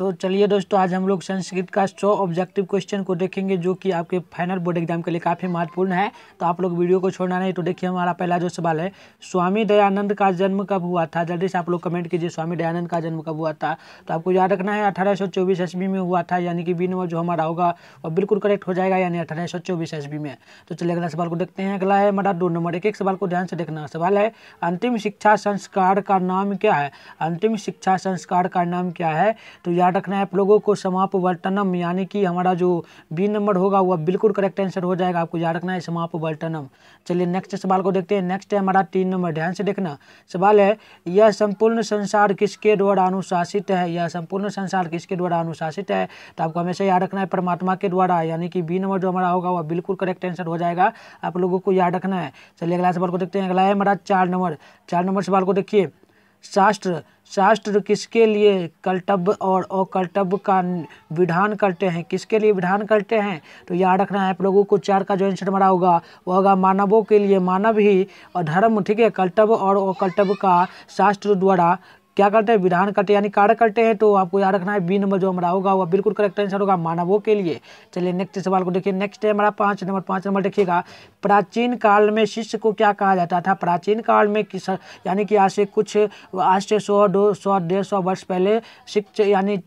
तो चलिए दोस्तों आज हम लोग संस्कृत का सौ ऑब्जेक्टिव क्वेश्चन को देखेंगे जो कि आपके फाइनल बोर्ड एग्जाम के लिए काफ़ी महत्वपूर्ण है तो आप लोग वीडियो को छोड़ना नहीं तो देखिए हमारा पहला जो सवाल है स्वामी दयानंद का जन्म कब हुआ था जल्दी से आप लोग कमेंट कीजिए स्वामी दयानंद का जन्म कब हुआ था तो आपको याद रखना है अठारह ईस्वी में हुआ था यानी कि बी नंबर जो हमारा होगा वो बिल्कुल करेक्ट हो जाएगा यानी अठारह ईस्वी में तो चलिए अगला सवाल को देखते हैं अगला है हमारा दो नंबर एक एक सवाल को ध्यान से देखना सवाल है अंतिम शिक्षा संस्कार का नाम क्या है अंतिम शिक्षा संस्कार का नाम क्या है तो याद याद रखना है आप लोगों को वर्तनम यानी कि हमारा जो बी नंबर होगा वह बिल्कुल करेक्ट आंसर हो जाएगा आपको याद रखना है वर्तनम चलिए नेक्स्ट सवाल को देखते हैं नेक्स्ट है हमारा तीन नंबर ध्यान से देखना सवाल है यह संपूर्ण संसार किसके द्वारा अनुशासित है यह संपूर्ण संसार किसके द्वारा अनुशासित है तो आपको हमेशा याद रखना है परमात्मा के द्वारा यानी कि बी नंबर जो हमारा होगा वह बिल्कुल करेक्ट आंसर हो जाएगा आप लोगों को याद रखना है चलिए अगला सवाल को देखते हैं अगला है हमारा चार नंबर चार नंबर सवाल को देखिए शास्त्र शास्त्र किसके लिए कर्तव्य और अकर्तव्य का विधान करते हैं किसके लिए विधान करते हैं तो याद रखना है आप लोगों को चार का जो आंसर मरा होगा वो होगा मानवों के लिए मानव ही और धर्म ठीक है कर्तव्य और अकर्तव्य का शास्त्र द्वारा क्या करते हैं विधान करते यानी कार्य करते हैं तो आपको याद रखना है बी नंबर जो हमारा होगा वह बिल्कुल करेक्ट आंसर होगा मानवों के लिए चलिए नेक्स्ट सवाल को देखिए नेक्स्ट है हमारा पाँच नंबर पाँच नंबर देखिएगा प्राचीन काल में शिष्य को क्या कहा जाता था प्राचीन काल में किस यानी कि आज से कुछ आज से सौ दो सौ डेढ़ सौ वर्ष पहले शिक्षक यानी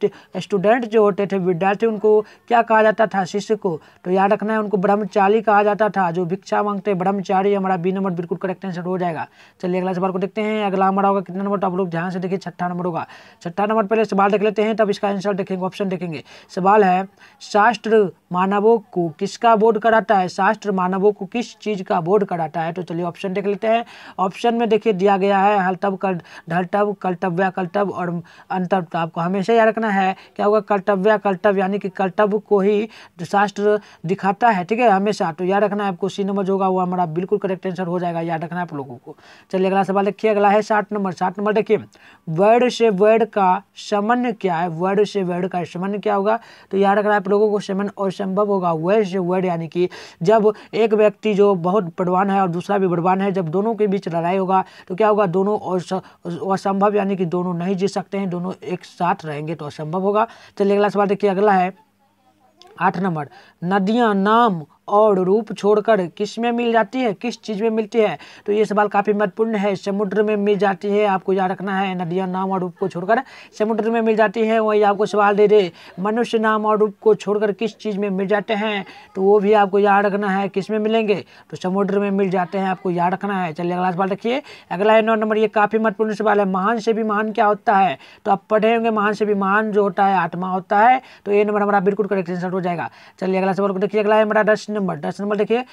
स्टूडेंट जो होते थे विद्यार्थी उनको क्या कहा जाता था शिष्य को तो याद रखना है उनको ब्रह्मचारी कहा जाता था जो भिक्षा मांगते ब्रह्मचारी हमारा बी नंबर बिल्कुल करेक्ट आंसर हो जाएगा चलिए अगला सवाल को देखते हैं अगला हमारा होगा कितना नंबर तो आप लोग ध्यान से कि छठा नंबर होगा छठा नंबर पहले सवाल देख लेते हैं तब इसका आंसर देखेंगे ऑप्शन देखेंगे सवाल है शास्त्र मानवों को किसका बोध कराता है शास्त्र मानवों को किस चीज़ का बोध कराता है तो चलिए ऑप्शन देख लेते हैं ऑप्शन में देखिए दिया गया है हलतब कल ढलतब कर्तव्य कलतब और अंतब तो आपको हमेशा याद रखना है क्या होगा कर्तव्य कर्तव्य यानी कि कर्तव्य को ही शास्त्र दिखाता है ठीक है हमेशा तो याद रखना है आपको सी नंबर जो होगा वो हमारा बिल्कुल करेक्ट आंसर हो जाएगा याद रखना है आप लोगों को चलिए अगला सवाल देखिए अगला है साठ नंबर साठ नंबर देखिए वर्ड से वर्ड का समन्वय क्या है वर्ड से वर्ड का समन्वय क्या होगा तो याद रखना है आप लोगों को समन और संभव होगा वेज वर्ड यानी कि जब एक व्यक्ति जो बहुत बड़वान है और दूसरा भी बड़वान है जब दोनों के बीच लड़ाई होगा तो क्या होगा दोनों असंभव यानी कि दोनों नहीं जीत सकते हैं दोनों एक साथ रहेंगे तो असंभव होगा चलिए अगला सवाल देखिए अगला है आठ नंबर नदियां नाम और रूप छोड़कर किस में मिल जाती है किस चीज़ में मिलती है तो ये सवाल काफ़ी महत्वपूर्ण है समुद्र में मिल जाती है आपको याद रखना है नदियाँ नाम और रूप को छोड़कर समुद्र में मिल जाती है वही आपको सवाल दे दे मनुष्य नाम और रूप को छोड़कर किस चीज़ में मिल जाते हैं तो वो भी आपको याद रखना है किस में मिलेंगे तो समुद्र में मिल जाते हैं आपको याद रखना है चलिए अगला सवाल रखिए अगला है नौ नंबर ये काफ़ी महत्वपूर्ण सवाल है महान से भी महान क्या होता है तो आप पढ़े होंगे महान से भी महान जो होता है आत्मा होता है तो ये नंबर हमारा बिल्कुल करेक्ट आंसर हो जाएगा चलिए अगला सवाल को देखिए अगला है हमारा दस नंबर दस नंबर देखिए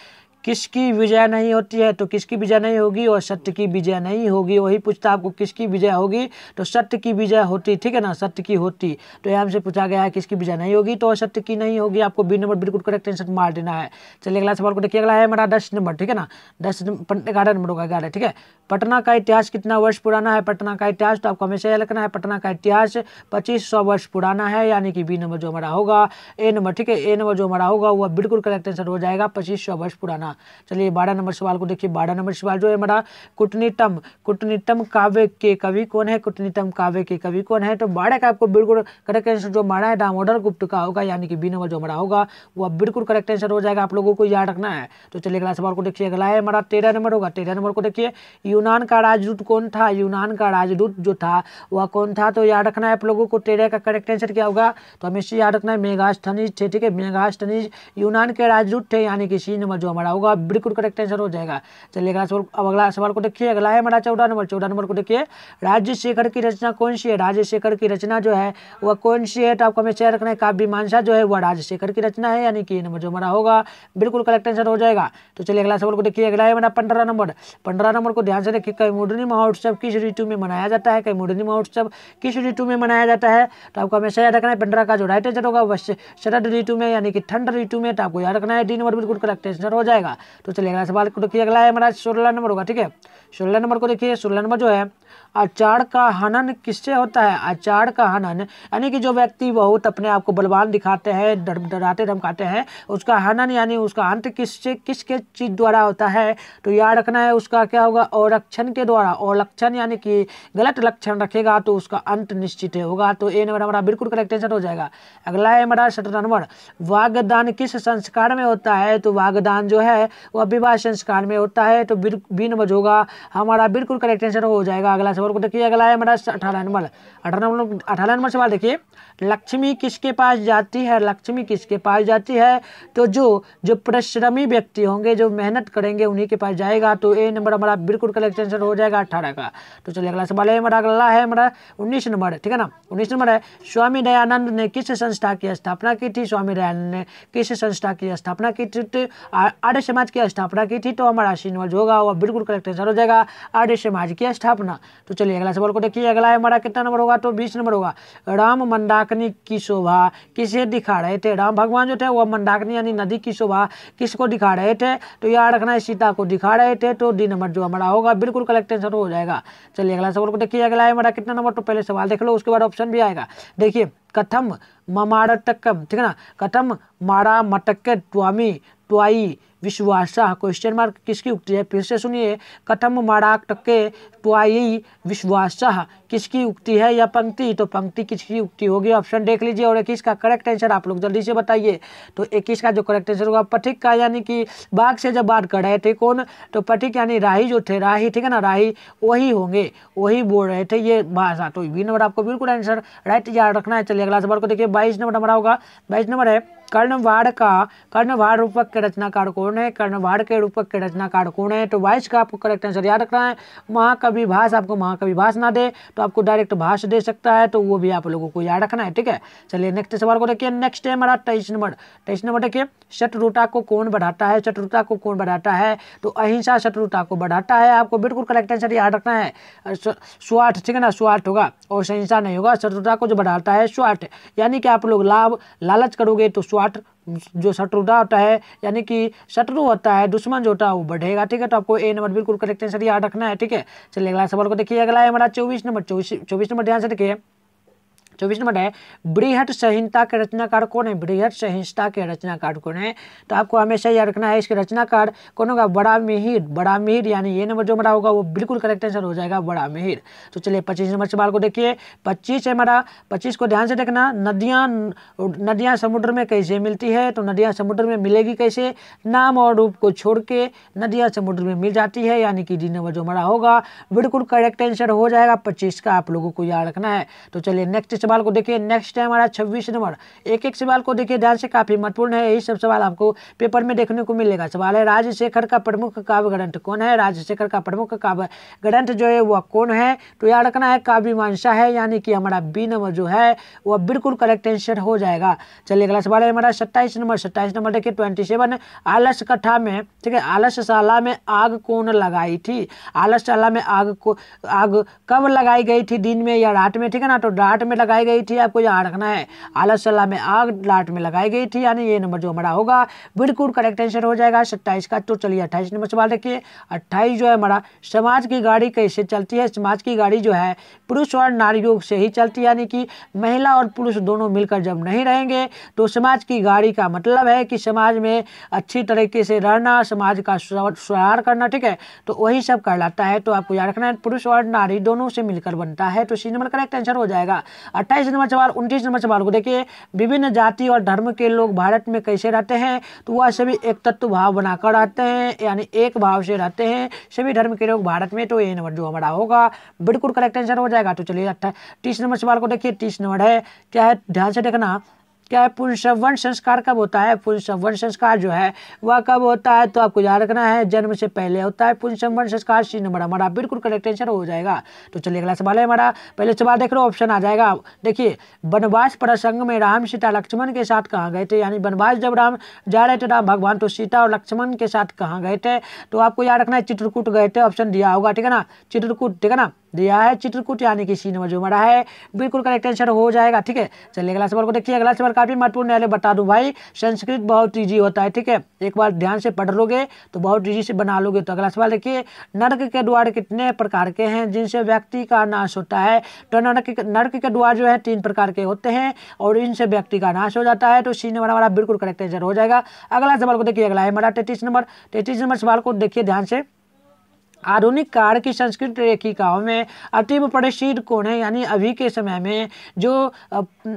किसकी विजय नहीं होती है तो किसकी विजय नहीं होगी और सत्य की विजय नहीं होगी वही पूछता आपको किसकी विजय होगी तो सत्य की विजय होती ठीक है ना सत्य की होती तो यहाँ से पूछा गया है किसकी विजय नहीं होगी तो सत्य की नहीं होगी आपको बी नंबर बिल्कुल करेक्ट आंसर मार देना है चलिए अगला सवाल को देखिए अगला है हमारा दस नंबर ठीक है ना दस ग्यारह नंबर होगा ग्यारह ठीक है पटना का इतिहास कितना वर्ष पुराना है पटना का इतिहास तो आपको हमेशा यह रखना है पटना का इतिहास पच्चीस वर्ष पुराना है यानी कि बी नंबर जो हमारा होगा ए नंबर ठीक है ए नंबर जो हमारा होगा वह बिल्कुल करेक्ट आंसर हो जाएगा पच्चीस वर्ष पुराना करना चलिए बारह नंबर सवाल को देखिए बारह नंबर सवाल जो है हमारा कुटनीटम कुटनीटम काव्य के कवि कौन है कुटनीटम काव्य के कवि कौन है तो बारह का आपको बिल्कुल करेक्ट आंसर जो हमारा है दामोदर गुप्त का होगा यानी कि बी नंबर जो हमारा होगा वह बिल्कुल करेक्ट आंसर हो जाएगा आप लोगों को याद रखना है तो चलिए अगला सवाल को देखिए अगला है हमारा तेरह नंबर होगा तेरह नंबर को देखिए यूनान का राजदूत कौन था यूनान का राजदूत जो था वह कौन था तो याद रखना है आप लोगों को तेरह का करेक्ट आंसर क्या होगा तो हमेशा याद रखना है मेगास्थनीज थे ठीक है मेगास्थनीज यूनान के राजदूत थे यानी कि सी नंबर जो हमारा होगा बिल्कुल करेक्ट आंसर हो जाएगा चलिएगा अब अगला सवाल को देखिए अगला है हमारा चौदह नंबर चौदह नंबर को देखिए राज्य शेखर की रचना कौन सी है राज्य शेखर की रचना जो है वह कौन सी है तो आपको हमें चेयर रखना है काव्य मानसा जो है वह राज्य शेखर की रचना है यानी कि नंबर जो हमारा होगा बिल्कुल करेक्ट आंसर हो जाएगा तो चलिए अगला सवाल को देखिए अगला है हमारा पंद्रह नंबर पंद्रह नंबर को ध्यान से देखिए कई मुडनी महोत्सव किस ऋतु में मनाया जाता है कई मुडनी महोत्सव किस ऋतु में मनाया जाता है तो आपको हमें याद रखना है पंद्रह का जो राइट आंसर होगा वह शरद ऋतु में यानी कि ठंड ऋतु में तो आपको याद रखना है डी नंबर बिल्कुल करेक्ट आंसर हो जाएगा होगा तो चलिए अगला सवाल को देखिए अगला है हमारा सोलह नंबर होगा ठीक है सोलह नंबर को देखिए सोलह नंबर जो है आचार का हनन किससे होता है आचार का हनन यानी कि जो व्यक्ति बहुत अपने आप को बलवान दिखाते हैं डराते धमकाते हैं उसका हनन यानी उसका अंत किससे किसके चीज़ द्वारा होता है तो याद रखना है उसका क्या होगा औरक्षण के द्वारा और लक्षण यानी कि गलत लक्षण रखेगा तो उसका अंत निश्चित होगा तो ए नंबर हमारा बिल्कुल करेक्ट आंसर हो जाएगा अगला है हमारा सत्रह नंबर वाग्यदान किस संस्कार में होता है तो वाग्यदान जो है है वह विवाह संस्कार में होता है तो बिन वज होगा हमारा बिल्कुल करेक्ट आंसर हो जाएगा अगला सवाल को देखिए अगला है हमारा अठारह नंबर अठारह नंबर अठारह नंबर सवाल देखिए लक्ष्मी किसके पास जाती है लक्ष्मी किसके पास जाती है तो जो जो परिश्रमी व्यक्ति होंगे जो मेहनत करेंगे उन्हीं के पास जाएगा तो ए नंबर हमारा बिल्कुल करेक्ट आंसर हो जाएगा अठारह का तो चलिए अगला सवाल है हमारा अगला है हमारा उन्नीस नंबर ठीक है ना उन्नीस नंबर है स्वामी दयानंद ने किस संस्था की स्थापना की थी स्वामी दयानंद ने किस संस्था की स्थापना की थी तो आर्य समाज की स्थापना की थी तो हमारा सी नॉलेज होगा वह बिल्कुल करेक्ट आंसर हो जाएगा आर्य समाज की स्थापना तो चलिए अगला सवाल को देखिए अगला हमारा कितना नंबर होगा तो बीस नंबर होगा राम मंदाकनी की शोभा किसे दिखा रहे थे राम भगवान जो थे वह मंदाकनी यानी नदी की शोभा किसको दिखा रहे थे तो याद रखना है सीता को दिखा रहे थे तो डी नंबर जो हमारा होगा बिल्कुल करेक्ट आंसर हो जाएगा चलिए अगला सवाल को देखिए अगला हमारा कितना नंबर तो पहले सवाल देख लो उसके बाद ऑप्शन भी आएगा देखिए कथम ममारटकम ठीक है ना कथम मारा मटक स्वामी प्वाई विश्वासा क्वेश्चन मार्क किसकी उक्ति है फिर से सुनिए कथम टके प्वाई विश्वासा किसकी उक्ति है या पंक्ति तो पंक्ति किसकी उक्ति होगी ऑप्शन देख लीजिए और इक्कीस का करेक्ट आंसर आप लोग जल्दी से बताइए तो इक्कीस का जो करेक्ट आंसर होगा पथिक का यानी कि बाघ से जब बात कर रहे थे कौन तो पथिक यानी राही जो थे राही ठीक है ना राही वही होंगे वही बोल रहे थे ये भाषा तो वी नंबर आपको बिल्कुल आंसर राइट याद रखना है चलिए अगला सवाल को देखिए बाईस नंबर हमारा होगा बाईस नंबर है कर्णवाड़ का कर्णवाड़ रूपक के रचनाकार कौन है कर्णवाड़ के रूपक के रचनाकार कौन है तो वाइस का आपको करेक्ट आंसर याद रखना है महाकवि भाष आपको महाकवि भाष ना दे तो आपको डायरेक्ट भाष दे सकता है तो वो भी आप लोगों को याद रखना है ठीक है चलिए नेक्स्ट सवाल को देखिए नेक्स्ट है हमारा तेईस नंबर तेईस नंबर देखिए शत्रुता को कौन बढ़ाता है शत्रुता को कौन बढ़ाता है तो अहिंसा शत्रुता को बढ़ाता है आपको बिल्कुल करेक्ट आंसर याद रखना है स्वार्थ ठीक है ना स्वार्थ होगा और अहिंसा नहीं होगा शत्रुता को जो बढ़ाता है स्वार्थ यानी कि आप लोग लाभ लालच करोगे तो स्वार्थ वाटर जो शत्रु होता है यानी कि शत्रु होता है दुश्मन जो होता है वो बढ़ेगा ठीक है तो आपको ए नंबर बिल्कुल करेक्ट आंसर याद रखना है ठीक है चलिए अगला सवाल को देखिए अगला है हमारा चौबीस नंबर चौबीस चौबीस नंबर ध्यान से देखिए चौबीस नंबर है बृहद संहिता के रचनाकार कौन है बृहद संहिता के रचनाकार कौन है तो आपको हमेशा याद रखना है इसके रचनाकार कौन होगा बड़ा मिहिर बड़ा मिहिर यानी ये नंबर जो हमारा होगा वो बिल्कुल करेक्ट आंसर हो जाएगा बड़ा मिहिर तो चलिए पच्चीस नंबर सवाल को देखिए पच्चीस है हमारा पच्चीस को ध्यान से देखना नदियाँ नदियाँ समुद्र में कैसे मिलती है तो नदियाँ समुद्र में मिलेगी कैसे नाम और रूप को छोड़ के नदियाँ समुद्र में मिल जाती है यानी कि डी नंबर जो हमारा होगा बिल्कुल करेक्ट आंसर हो जाएगा पच्चीस का आप लोगों को याद रखना है तो चलिए नेक्स्ट सवाल को देखिए नेक्स्ट है हमारा छब्बीस नंबर एक एक सवाल को देखिए ध्यान से काफी महत्वपूर्ण है यही सब सवाल आपको पेपर में देखने को मिलेगा सवाल है राजशेखर का प्रमुख काव्य ग्रंथ कौन है राजशेखर का प्रमुख काव्य ग्रंथ जो है वह कौन है तो याद रखना है काव्यमांसा है यानी कि हमारा बी नंबर जो है वह बिल्कुल करेक्ट आंसर हो जाएगा चलिए अगला सवाल है हमारा सत्ताईस नंबर सत्ताईस नंबर देखिए ट्वेंटी सेवन आलस कथा में ठीक है आलसशाला में आग कौन लगाई थी आलसशाला में आग को आग कब लगाई गई थी दिन में या रात में ठीक है ना तो रात में लगाई लगाई गई थी आपको यहाँ रखना है आलासल्ला में आग लाट में लगाई गई थी यानी ये नंबर जो हमारा होगा बिल्कुल करेक्ट आंसर हो जाएगा सत्ताईस का तो चलिए अट्ठाईस नंबर सवाल देखिए अट्ठाईस जो है हमारा समाज की गाड़ी कैसे चलती है समाज की गाड़ी जो है पुरुष और नारी योग से ही चलती है यानी कि महिला और पुरुष दोनों मिलकर जब नहीं रहेंगे तो समाज की गाड़ी का मतलब है कि समाज में अच्छी तरीके से रहना समाज का सुधार करना ठीक है तो वही सब कहलाता है तो आपको याद रखना है पुरुष और नारी दोनों से मिलकर बनता है तो सी नंबर करेक्ट आंसर हो जाएगा अट्ठाईस नंबर सवाल उनतीस नंबर सवाल को देखिए विभिन्न जाति और धर्म के लोग भारत में कैसे रहते हैं तो वह सभी एक तत्व भाव बनाकर रहते हैं यानी एक भाव से रहते हैं सभी धर्म के लोग भारत में तो ये नंबर जो हमारा होगा बिल्कुल करेक्ट आंसर हो जाएगा तो चलिए अट्ठा तीस नंबर सवाल को देखिए तीस नंबर है क्या है ध्यान से देखना क्या है पुरुषवन संस्कार कब होता है पुरुषवन संस्कार जो है वह कब होता है तो आपको याद रखना है जन्म से पहले होता है पुरुषवन संस्कार सी नंबर हमारा बिल्कुल करेक्ट आंसर हो जाएगा तो चलिए अगला सवाल है हमारा पहले सवाल देख लो ऑप्शन आ जाएगा देखिए वनवास प्रसंग में राम सीता लक्ष्मण के साथ कहाँ गए थे यानी वनवास जब राम जा रहे थे राम भगवान तो सीता और लक्ष्मण के साथ कहाँ गए थे तो आपको याद रखना है चित्रकूट गए थे ऑप्शन दिया होगा ठीक है ना चित्रकूट ठीक है ना दिया है चित्रकूट यानी कि सी नंबर जो हमारा है बिल्कुल करेक्ट आंसर हो जाएगा ठीक है चलिए अगला सवाल को देखिए अगला सवाल काफी महत्वपूर्ण है बता दूं भाई संस्कृत बहुत ईजी होता है ठीक है एक बार ध्यान से पढ़ लोगे तो बहुत ईजी से बना लोगे तो अगला सवाल देखिए नर्क के द्वार कितने प्रकार के हैं जिनसे व्यक्ति का नाश होता है तो नर्क नर्क के द्वार जो है तीन प्रकार के होते हैं और इनसे व्यक्ति का नाश हो जाता है तो सी नंबर हमारा बिल्कुल करेक्ट आंसर हो जाएगा अगला सवाल को देखिए अगला है हमारा तैतीस नंबर तैतीस नंबर सवाल को देखिए ध्यान से आधुनिक काल की संस्कृत रेखिकाओं में अतीब परिशीर कोण है यानी अभी के समय में जो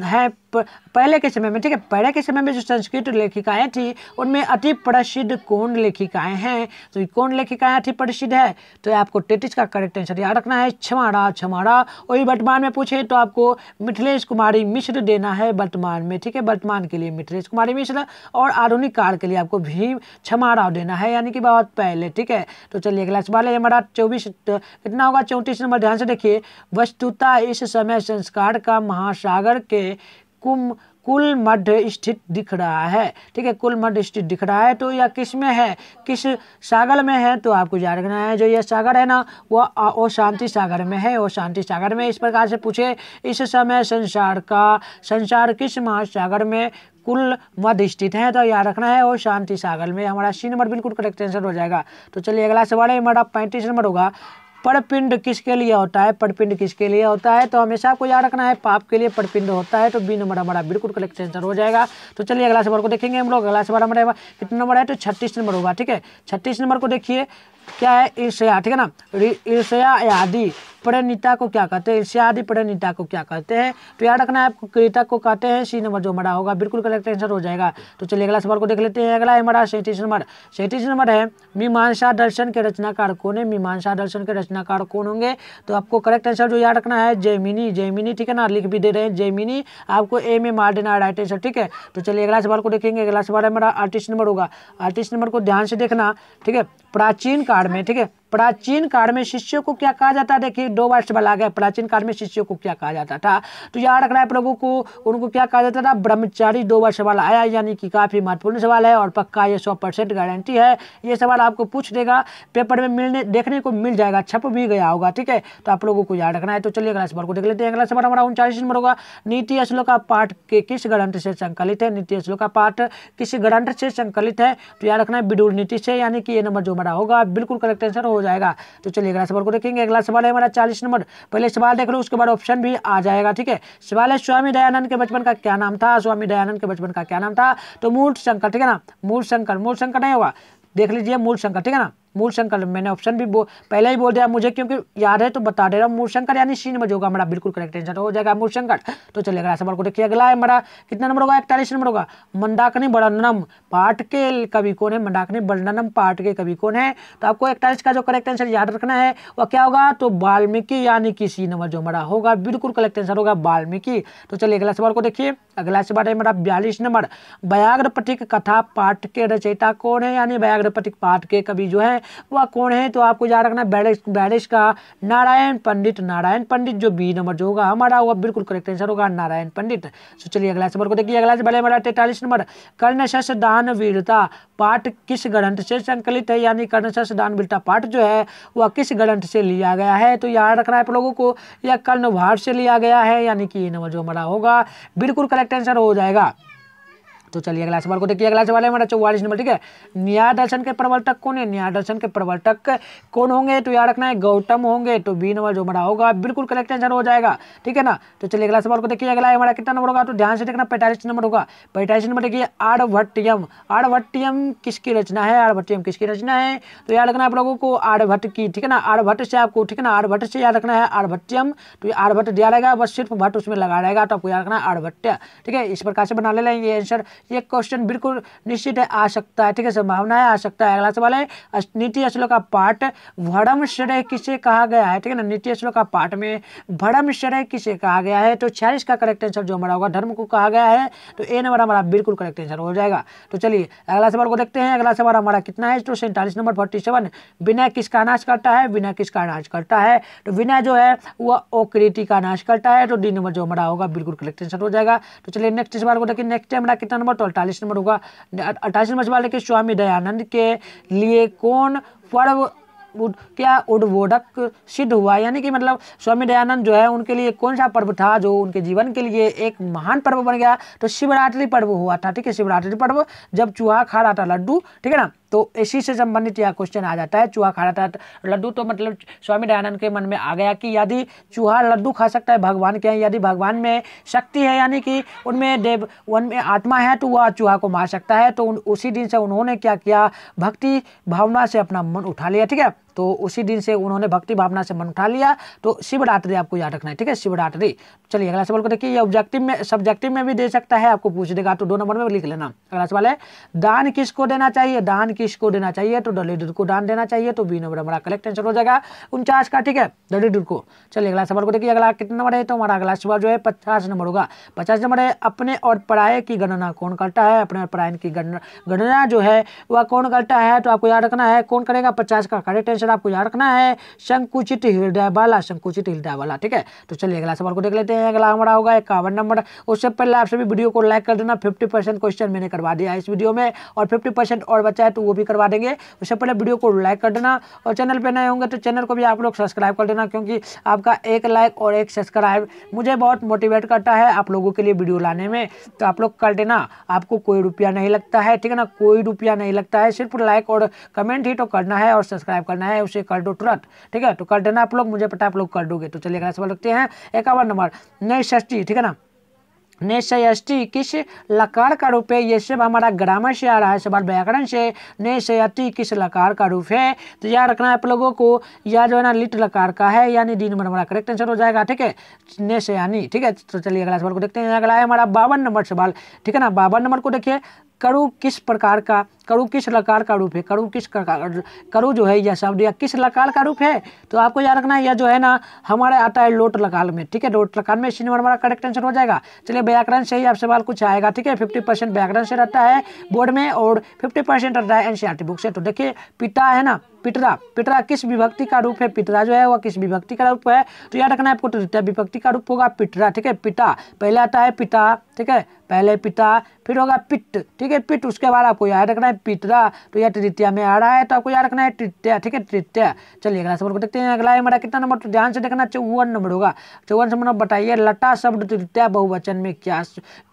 है पहले के समय में ठीक है पहले के समय में जो संस्कृत लेखिकाएँ थी उनमें अति प्रसिद्ध कौन लेखिकाएँ हैं तो कौन लेखिकाएँ अति प्रसिद्ध है तो आपको टेटिस का करेक्ट आंसर याद रखना है छमाड़ा छमाड़ा वही वर्तमान में पूछे तो आपको मिथिलेश कुमारी मिश्र देना है वर्तमान में ठीक है वर्तमान के लिए मिथिलेश कुमारी मिश्र और आधुनिक काल के लिए आपको भीम छमाड़ा देना है यानी कि बहुत पहले ठीक है तो चलिए अगला सवाल है हमारा चौबीस तो कितना होगा चौंतीस नंबर ध्यान से देखिए वस्तुता इस समय संस्कार का महासागर के कुम कुल मध्य स्थित दिख रहा है ठीक है कुल मध्य स्थित दिख रहा है तो यह किस में है किस सागर में है तो आपको याद रखना है जो यह सागर है ना वह ओ शांति सागर में है ओ शांति सागर में इस प्रकार से पूछे इस समय संसार का संसार किस महासागर में कुल मध्य स्थित है तो याद रखना है और शांति सागर में हमारा सी नंबर बिल्कुल करेक्ट आंसर हो जाएगा तो चलिए अगला सवाल है हमारा पैंतीस नंबर होगा परपिंड किसके लिए होता है पड़पिंड किसके लिए होता है तो हमेशा आपको याद रखना है पाप के लिए पड़पिंड होता है तो बी नंबर हमारा बिल्कुल करेक्ट आंसर हो जाएगा तो चलिए अगला सवाल को देखेंगे हम लोग अगला सवाल हमारे कितना नंबर है तो छत्तीस नंबर होगा ठीक है छत्तीस नंबर को देखिए क्या है ईर्षया ठीक है ना ईर्षया आदि प्रणीता को क्या कहते हैं इर्ष्यादि प्रणिता को क्या कहते हैं तो याद रखना है आपको क्रेता को कहते हैं सी नंबर जो हमारा होगा बिल्कुल करेक्ट आंसर हो जाएगा तो चलिए अगला सवाल को देख लेते हैं अगला है हमारा सैंतीस नंबर सैंतीस नंबर है मीमांसा दर्शन के रचनाकार कौन है मीमांसा दर्शन के रचनाकार कौन होंगे तो आपको करेक्ट आंसर जो याद रखना है जयमिनी जयमिनी ठीक है ना लिख भी दे रहे हैं जयमिनी आपको ए में मार देना राइट आंसर ठीक है तो चलिए अगला सवाल को देखेंगे अगला सवाल हमारा आर्टिस्ट नंबर होगा आर्टिस्ट नंबर को ध्यान से देखना ठीक है प्राचीन काल में ठीक है प्राचीन काल में शिष्यों को क्या कहा जाता देखिए दो वर्ष वाला आ गया प्राचीन काल में शिष्यों को क्या कहा जाता था तो याद रखना है आप लोगों को उनको क्या कहा जाता था ब्रह्मचारी दो वर्ष वाला आया यानी कि काफ़ी महत्वपूर्ण सवाल है और पक्का ये सौ परसेंट गारंटी है ये सवाल आपको पूछ देगा पेपर में मिलने देखने को मिल जाएगा छप भी गया होगा ठीक है तो आप लोगों को याद रखना है तो चलिए अगला सवाल को देख लेते हैं अगला सवाल हमारा उनचालीस नंबर होगा नीति श्लोक का पाठ के किस ग्रंथ से संकलित है नीति श्लोक का पाठ किस ग्रंथ से संकलित है तो याद रखना है विडूर नीति से यानी कि ये नंबर जो हमारा होगा बिल्कुल करेक्ट आंसर हो जाएगा तो चलिए अगला सवाल को देखेंगे अगला सवाल है हमारा चालीस नंबर पहले सवाल देख लो उसके बाद ऑप्शन भी आ जाएगा ठीक है सवाल है स्वामी दयानंद के बचपन का क्या नाम था स्वामी दयानंद के बचपन का क्या नाम था तो मूल शंकर ठीक है ना मूल शंकर मूल शंकर नहीं होगा देख लीजिए मूल शंकर ठीक है ना मूल शंकर मैंने ऑप्शन भी पहले ही बोल दिया मुझे क्योंकि याद है तो बता दे रहा हूँ मूल शंकर यानी सी नंबर जो होगा हमारा बिल्कुल करेक्ट आंसर तो हो जाएगा मूल शंकर तो चले अगला सवाल को देखिए अगला है हमारा कितना नंबर होगा इकतालीस नंबर होगा मंदाकनी बड़नम पाठ के कवि कौन है मंदाकनी बड़नम पाठ के कवि कौन है तो आपको इकतालीस का जो करेक्ट आंसर याद रखना है वह क्या होगा तो वाल्मीकि यानी कि सी नंबर जो हमारा होगा बिल्कुल करेक्ट आंसर होगा वाल्मीकि तो चलिए अगला सवाल को देखिए अगला सवाल है हमारा बयालीस नंबर व्याघ्रपटिक कथा पाठ के रचयिता कौन है यानी व्याघ्रपटिक पाठ के कवि जो है वह कौन है तो आपको याद रखना बैरिश बैरिश का नारायण पंडित नारायण पंडित जो बी नंबर जो होगा हमारा हुआ बिल्कुल करेक्ट आंसर होगा नारायण पंडित सो चलिए अगला नंबर को देखिए अगला नंबर हमारा तैतालीस नंबर कर्णशस दान वीरता पाठ किस ग्रंथ से संकलित है यानी कर्णशस दान वीरता पाठ जो है वह किस ग्रंथ से लिया गया है तो याद रखना है आप लोगों को यह कर्णभार से लिया गया है यानी कि ये नंबर जो हमारा होगा बिल्कुल करेक्ट आंसर हो जाएगा तो चलिए अगला सवाल को देखिए अगला सवाल है हमारा चौवालीस नंबर ठीक है न्याय दर्शन के प्रवर्तक कौन है न्याय दर्शन के प्रवर्तक कौन होंगे तो याद रखना है गौतम होंगे तो बी नंबर जो हमारा होगा बिल्कुल करेक्ट आंसर हो जाएगा ठीक है ना तो चलिए अगला सवाल को देखिए अगला हमारा कितना नंबर होगा तो ध्यान से देखना पैंतालीस नंबर होगा पैंतालीस नंबर देखिए आड़भट्टियम आड़भट्टियम किसकी रचना है आड़भट्टियम किसकी रचना है तो याद रखना आप लोगों को आड़भट्ट की ठीक है ना आड़भट्ट से आपको ठीक है ना आड़भट्ट से याद रखना है आड़भट्टियम तो ये दिया रहेगा बस सिर्फ भट्ट उसमें लगा रहेगा तो आपको याद रखना आड़भट्ट ठीक है इस प्रकार से बना ले लेंगे आंसर ये क्वेश्चन बिल्कुल निश्चित है आ सकता है ठीक है संभावना है आ सकता है अगला सवाल है नीति श्लोक का पाठ भड़म श्रेय किसे कहा गया है ठीक है ना नीति श्लोक का पाठ में भड़म श्रेय किसे कहा गया है तो छियालीस का करेक्ट आंसर जो हमारा होगा धर्म को कहा गया है तो ए नंबर हमारा बिल्कुल करेक्ट आंसर हो जाएगा तो चलिए अगला सवाल को देखते हैं अगला सवाल हमारा कितना है तो सैंतालीस नंबर फोर्टी सेवन बिना किसका अनाज करता है बिना किसका अनाज करता है तो बिना जो है वह ओक्रेटी का अनाज करता है तो डी नंबर जो हमारा होगा बिल्कुल करेक्ट आंसर हो जाएगा तो चलिए नेक्स्ट सवाल को देखिए नेक्स्ट हमारा कितना नंबर होगा तो अड़तालीस नंबर होगा अट्ठाईस नंबर सवाल है कि स्वामी दयानंद के लिए कौन पर्व उद, क्या उद्बोधक सिद्ध हुआ यानी कि मतलब स्वामी दयानंद जो है उनके लिए कौन सा पर्व था जो उनके जीवन के लिए एक महान पर्व बन गया तो शिवरात्रि पर्व हुआ था ठीक है शिवरात्रि पर्व जब चूहा खा रहा था लड्डू ठीक है ना तो इसी से संबंधित यह क्वेश्चन आ जाता है चूहा खा रहा लड्डू तो मतलब स्वामी दयानंद के मन में आ गया कि यदि चूहा लड्डू खा सकता है भगवान के यदि भगवान में शक्ति है यानी कि उनमें देव उनमें आत्मा है तो वह चूहा को मार सकता है तो उन, उसी दिन से उन्होंने क्या किया भक्ति भावना से अपना मन उठा लिया ठीक है तो उसी दिन से उन्होंने भक्ति भावना से मन उठा लिया तो शिवरात्रि आपको याद रखना है ठीक है शिवरात्रि चलिए अगला सवाल को देखिए ये ऑब्जेक्टिव में सब्जेक्टिव में भी दे सकता है आपको पूछ देगा तो दो नंबर में लिख लेना अगला सवाल है दान किसको देना चाहिए दान किसको देना चाहिए तो दलित को दान देना चाहिए तो बी नंबर हमारा कलेक्ट आंसर हो जाएगा उनचास का ठीक है दलित को चलिए अगला सवाल को देखिए अगला कितना नंबर है तो हमारा अगला सवाल जो है पचास नंबर होगा पचास नंबर है अपने और पढ़ाए की गणना कौन करता है अपने और पढ़ाए की गणना जो है वह कौन करता है तो आपको याद रखना है कौन करेगा पचास का करेक्ट आंसर आंसर तो आपको यहाँ रखना है संकुचित हृदय वाला संकुचित हृदय वाला ठीक है तो चलिए अगला सवाल को देख लेते हैं अगला हमारा होगा इक्यावन नंबर उससे पहले आप सभी वीडियो को लाइक कर देना फिफ्टी क्वेश्चन मैंने करवा दिया इस वीडियो में और फिफ्टी और बचा है तो वो भी करवा देंगे उससे पहले वीडियो को लाइक कर देना और चैनल पर नए होंगे तो चैनल को भी आप लोग सब्सक्राइब कर देना क्योंकि आपका एक लाइक और एक सब्सक्राइब मुझे बहुत मोटिवेट करता है आप लोगों के लिए वीडियो लाने में तो आप लोग कर देना आपको कोई रुपया नहीं लगता है ठीक है ना कोई रुपया नहीं लगता है सिर्फ लाइक और कमेंट ही तो करना है और सब्सक्राइब करना है है उसे कर दो तुरंत ठीक है तो कर देना आप लोग मुझे पता आप लोग कर दोगे तो चलिए अगला सवाल रखते हैं इक्यावन नंबर नई षष्ठी ठीक है ना नेशयष्टि किस लकार का रूप है ये सब हमारा ग्रामर से आ रहा है सवाल व्याकरण से नेशयति किस लकार का रूप है तो याद रखना है आप लोगों को या जो है ना लिट लकार का है यानी दिन नंबर हमारा करेक्ट आंसर हो जाएगा ठीक है यानी ठीक है तो चलिए अगला सवाल को देखते हैं अगला है हमारा बावन नंबर सवाल ठीक है ना बावन नंबर को देखिए करू किस प्रकार का करू किस लकार का रूप है करू किस करु जो है यह शब्द या किस लकार का रूप है तो आपको याद रखना है यह जो है ना हमारा आता है लोट लकाल में ठीक है लोट लकाल में इसी नंबर हमारा करेक्ट आंसर हो जाएगा चलिए व्याकरण से ही आप सवाल कुछ आएगा ठीक है फिफ्टी परसेंट व्याकरण से रहता है बोर्ड में और फिफ्टी परसेंट रहता है एन बुक e से तो देखिए पिता है ना पिटरा पिटरा किस विभक्ति का रूप है पिटरा जो है वह किस विभक्ति का रूप है तो याद रखना है आपको तृतीय विभक्ति का रूप होगा पिटरा ठीक है पिता पहले आता है पिता ठीक है पहले पिता फिर होगा पिट ठीक है पिट उसके बाद आपको याद रखना है पिटरा तो यह तृतीय में आ रहा है तो आपको याद रखना है तृतीय ठीक है तृतीय चलिए अगला शब्द को देखते हैं अगला है कितना नंबर तो ध्यान से देखना चौवन नंबर होगा चौवन नंबर बताइए लटा शब्द तृतीय बहुवचन में क्या